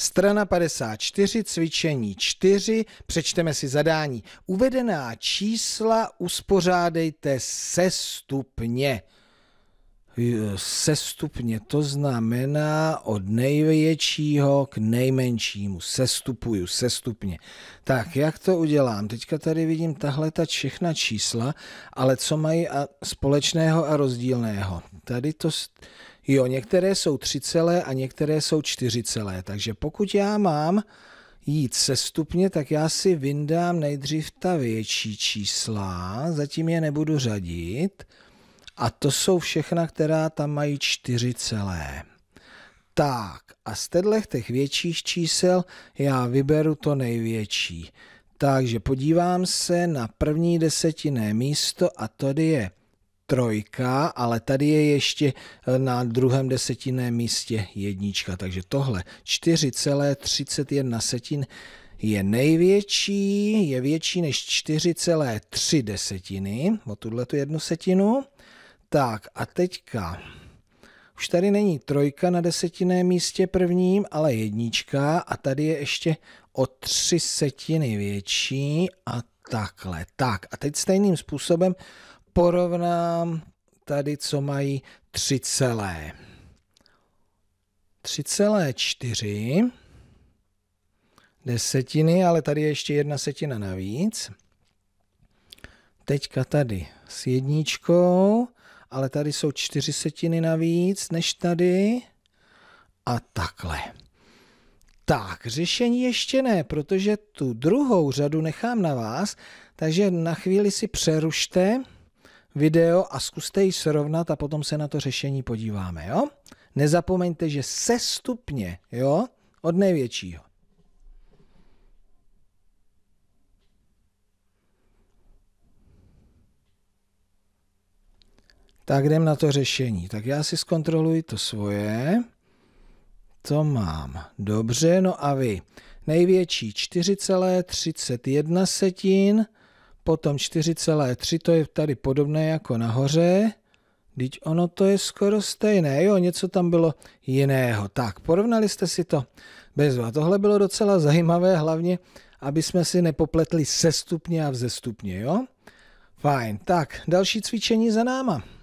Strana 54, cvičení 4, přečteme si zadání. Uvedená čísla uspořádejte se stupně. Se stupně to znamená od největšího k nejmenšímu. Sestupuju, sestupně. Tak, jak to udělám? Teďka tady vidím tahle ta všechna čísla, ale co mají a společného a rozdílného? Tady to... St- Jo, některé jsou 3 celé a některé jsou 4 celé. Takže pokud já mám jít sestupně, tak já si vyndám nejdřív ta větší čísla, zatím je nebudu řadit. A to jsou všechna, která tam mají 4 celé. Tak, a z těch větších čísel já vyberu to největší. Takže podívám se na první desetinné místo a tady je trojka, ale tady je ještě eh, na druhém desetinném místě jednička, takže tohle 4,31 setin je největší, je větší než 4,3 desetiny, o tuhle tu jednu setinu. Tak a teďka už tady není trojka na desetinném místě prvním, ale jednička a tady je ještě o tři setiny větší a takhle. Tak a teď stejným způsobem porovnám tady, co mají 3 celé. 3,4 desetiny, ale tady je ještě jedna setina navíc. Teďka tady s jedničkou, ale tady jsou čtyři setiny navíc než tady. A takhle. Tak, řešení ještě ne, protože tu druhou řadu nechám na vás, takže na chvíli si přerušte video a zkuste ji srovnat a potom se na to řešení podíváme, jo? Nezapomeňte, že se stupně, jo, od největšího. Tak jdem na to řešení. Tak já si zkontroluji to svoje. To mám. Dobře, no a vy. Největší 4,31 setin potom 4,3 to je tady podobné jako nahoře, Teď ono to je skoro stejné, jo, něco tam bylo jiného. Tak, porovnali jste si to bezva. Tohle bylo docela zajímavé, hlavně, aby jsme si nepopletli sestupně a vzestupně, jo? Fajn, tak, další cvičení za náma.